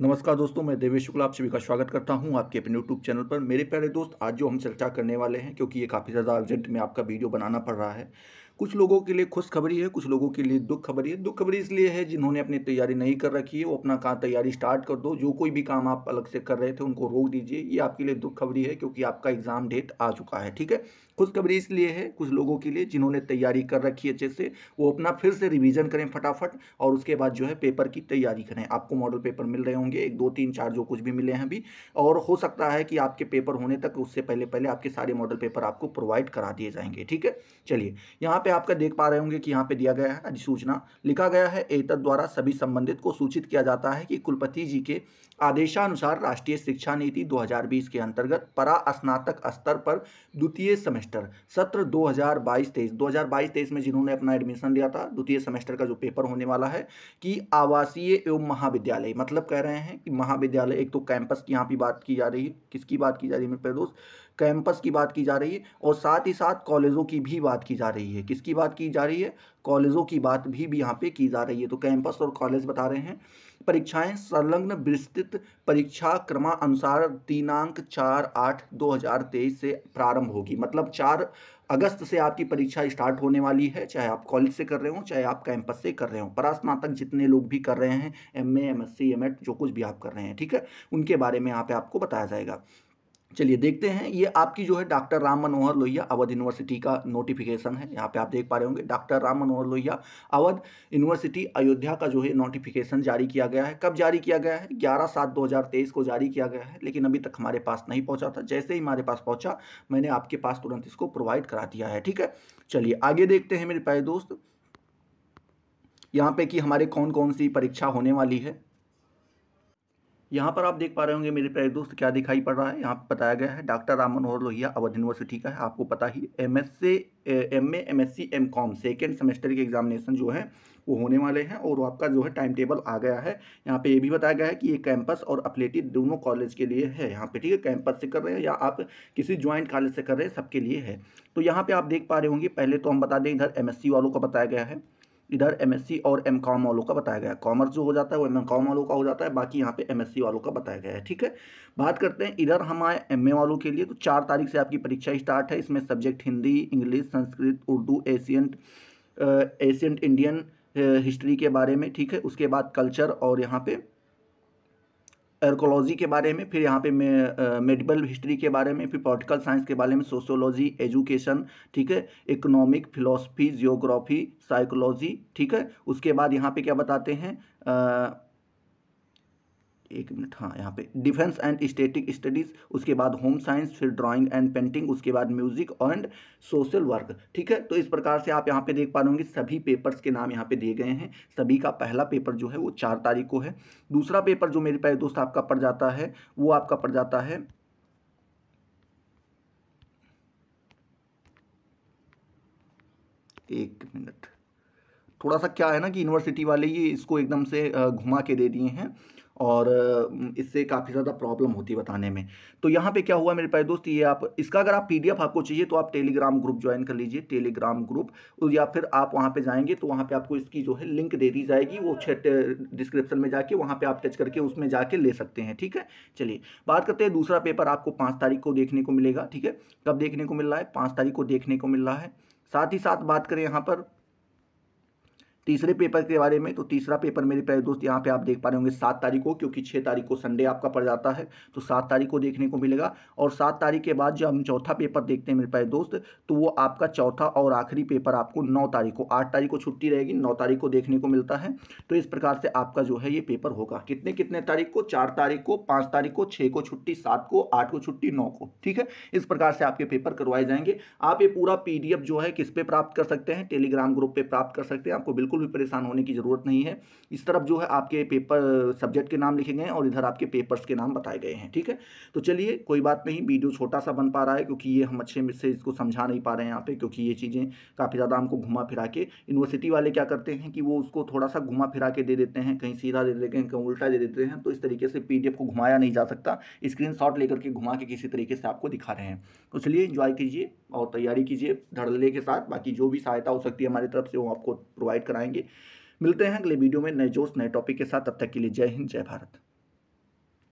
नमस्कार दोस्तों मैं देवेश शुक्ला आप सभी का स्वागत करता हूं आपके अपने यूट्यूब चैनल पर मेरे प्यारे दोस्त आज जो हम चर्चा करने वाले हैं क्योंकि ये काफ़ी ज़्यादा अर्जेंट में आपका वीडियो बनाना पड़ रहा है कुछ लोगों के लिए खुशखबरी है कुछ लोगों के लिए दुख खबरी है दुख खबरी इसलिए है जिन्होंने अपनी तैयारी नहीं कर रखी है वो अपना काम तैयारी स्टार्ट कर दो जो कोई भी काम आप अलग से कर रहे थे उनको रोक दीजिए ये आपके लिए दुख खबरी है क्योंकि आपका एग्ज़ाम डेट आ चुका है ठीक है खुशखबरी इसलिए है कुछ लोगों के लिए जिन्होंने तैयारी कर रखी है अच्छे से वो अपना फिर से रिविजन करें फटाफट और उसके बाद जो है पेपर की तैयारी करें आपको मॉडल पेपर मिल रहे होंगे एक दो तीन चार जो कुछ भी मिले हैं अभी और हो सकता है कि आपके पेपर होने तक उससे पहले पहले आपके सारे मॉडल पेपर आपको प्रोवाइड करा दिए जाएंगे ठीक है चलिए यहाँ पर पे आपका देख पा रहे होंगे कि यहाँ पे दिया गया है अधिसूचना लिखा गया है एतद द्वारा सभी संबंधित को सूचित किया जाता है कि कुलपति जी के आदेशानुसार राष्ट्रीय शिक्षा नीति 2020 के अंतर्गत परा स्नातक स्तर पर द्वितीय सेमेस्टर सत्र 2022-23 2022-23 में जिन्होंने अपना एडमिशन लिया था द्वितीय सेमेस्टर का जो पेपर होने वाला है कि आवासीय एवं महाविद्यालय मतलब कह रहे हैं कि महाविद्यालय एक तो कैंपस की यहाँ पर बात की जा रही है किसकी बात की जा रही है मेरे दोस्त कैंपस की बात की जा रही है और साथ ही साथ कॉलेजों की भी बात की जा रही है किसकी बात की जा रही है कॉलेजों की बात भी, भी यहाँ पर की जा रही है तो कैंपस और कॉलेज बता रहे हैं परीक्षाएं संलग्न विस्तृत परीक्षा क्रमानुसार दिनांक चार आठ दो हज़ार तेईस से प्रारंभ होगी मतलब चार अगस्त से आपकी परीक्षा स्टार्ट होने वाली है चाहे आप कॉलेज से कर रहे हो चाहे आप कैंपस से कर रहे हो परास्नातक जितने लोग भी कर रहे हैं M A M S C M Ed जो कुछ भी आप कर रहे हैं ठीक है उनके बारे में यहाँ पे आपको बताया जाएगा चलिए देखते हैं ये आपकी जो है डॉक्टर राम मनोहर लोहिया अवध यूनिवर्सिटी का नोटिफिकेशन है यहाँ पे आप देख पा रहे होंगे डॉक्टर राम मनोहर लोहिया अवध यूनिवर्सिटी अयोध्या का जो है नोटिफिकेशन जारी किया गया है कब जारी किया गया है 11 सात 2023 को जारी किया गया है लेकिन अभी तक हमारे पास नहीं पहुँचा था जैसे ही हमारे पास पहुँचा मैंने आपके पास तुरंत इसको प्रोवाइड करा दिया है ठीक है चलिए आगे देखते हैं मेरे प्यारे दोस्त यहाँ पे कि हमारे कौन कौन सी परीक्षा होने वाली है यहाँ पर आप देख पा रहे होंगे मेरे प्यारे दोस्त क्या दिखाई पड़ रहा है यहाँ पर बताया गया है डॉक्टर राम मनोहर लोहिया अवध यूनिवर्सिटी का है आपको पता ही एम एस से M A M S C M com second semester के एग्जामिनेशन जो है वो होने वाले हैं और आपका जो है टाइम टेबल आ गया है यहाँ पे ये भी बताया गया है कि ये कैंपस और अपलेटी दोनों कॉलेज के लिए है यहाँ पे ठीक है कैंपस से कर रहे हैं या आप किसी ज्वाइंट कॉलेज से कर रहे हैं सबके लिए है तो यहाँ पे आप देख पा रहे होंगे पहले तो हम बता दें इधर एम वालों का बताया गया है इधर एमएससी और एम कॉम वालों का बताया गया कॉमर्स जो हो जाता है वो एम कॉम वालों का हो जाता है बाकी यहाँ पे एमएससी वालों का बताया गया है ठीक है बात करते हैं इधर हम आए ए वालों के लिए तो चार तारीख से आपकी परीक्षा स्टार्ट है इसमें subject Hindi English Sanskrit Urdu ancient ancient Indian history के बारे में ठीक है उसके बाद कल्चर और यहाँ पर एर्कोलॉजी के बारे में फिर यहाँ पे मेडिकल हिस्ट्री के बारे में फिर पॉलिटिकल साइंस के बारे में सोशोलॉजी एजुकेशन ठीक है इकोनॉमिक फिलोसफी जियोग्राफी साइकोलॉजी ठीक है उसके बाद यहाँ पे क्या बताते हैं एक मिनट हाँ यहाँ पे डिफेंस एंड स्टेटिक स्टडीज़ उसके बाद होम साइंस फिर ड्राइंग एंड पेंटिंग उसके बाद म्यूजिक एंड सोशल वर्क ठीक है तो इस प्रकार से आप यहाँ पे देख पा रहे होंगे सभी पेपर्स के नाम यहाँ पे दिए गए हैं सभी का पहला पेपर जो है वो चार तारीख को है दूसरा पेपर जो मेरे पहले दोस्त आपका पड़ जाता है वो आपका पड़ जाता है एक मिनट थोड़ा सा क्या है ना कि यूनिवर्सिटी वाले ये इसको एकदम से घुमा के दे दिए हैं और इससे काफ़ी ज़्यादा प्रॉब्लम होती है बताने में तो यहाँ पे क्या हुआ मेरे पास दोस्त ये आप इसका अगर आप पीडीएफ आपको चाहिए तो आप टेलीग्राम ग्रुप ज्वाइन कर लीजिए टेलीग्राम ग्रुप या फिर आप वहाँ पे जाएंगे तो वहाँ पे आपको इसकी जो है लिंक दे दी जाएगी वो छेट डिस्क्रिप्शन में जाके वहाँ पर आप टच करके उसमें जाके ले सकते हैं ठीक है चलिए बात करते हैं दूसरा पेपर आपको पाँच तारीख को देखने को मिलेगा ठीक है कब देखने को मिल रहा है पाँच तारीख को देखने को मिल रहा है साथ ही साथ बात करें यहाँ पर तीसरे पेपर के बारे में तो तीसरा पेपर मेरे प्यारे दोस्त यहाँ पे आप देख पा रहे होंगे सात तारीख को क्योंकि छः तारीख को संडे आपका पड़ जाता है तो सात तारीख को देखने को मिलेगा और सात तारीख के बाद जब हम चौथा पेपर देखते हैं मेरे प्यारे दोस्त तो वो आपका चौथा और आखिरी पेपर आपको नौ तारीख को आठ तारीख को छुट्टी रहेगी नौ तारीख को देखने को मिलता है तो इस प्रकार से आपका जो है ये पेपर होगा कितने कितने तारीख को चार तारीख को पाँच तारीख को छः को छुट्टी सात को आठ को छुट्टी नौ को ठीक है इस प्रकार से आपके पेपर करवाए जाएंगे आप ये पूरा पीडीएफ जो है किस पे प्राप्त कर सकते हैं टेलीग्राम ग्रुप पर प्राप्त कर सकते हैं आपको बिल्कुल बिल्कुल भी परेशान होने की ज़रूरत नहीं है इस तरफ जो है आपके पेपर सब्जेक्ट के नाम लिखे गए हैं और इधर आपके पेपर्स के नाम बताए गए हैं ठीक है तो चलिए कोई बात नहीं वीडियो छोटा सा बन पा रहा है क्योंकि ये हम अच्छे से इसको समझा नहीं पा रहे हैं यहाँ पे क्योंकि ये चीज़ें काफ़ी ज़्यादा हमको घुमा फिरा के यूनिवर्सिटी वाले क्या करते हैं कि वो उसको थोड़ा सा घुमा फिरा के दे देते हैं कहीं सीधा दे देते हैं कहीं उल्टा दे देते हैं तो इस तरीके से पी को घुमाया नहीं जा सकता स्क्रीन लेकर के घुमा के किसी तरीके से आपको दिखा रहे हैं तो चलिए इन्जॉय कीजिए और तैयारी कीजिए धड़ल्ले के साथ बाकी जो भी सहायता हो सकती है हमारी तरफ से वो आपको प्रोवाइड करा आएंगे मिलते हैं अगले वीडियो में नए जोश नए टॉपिक के साथ तब तक के लिए जय हिंद जय भारत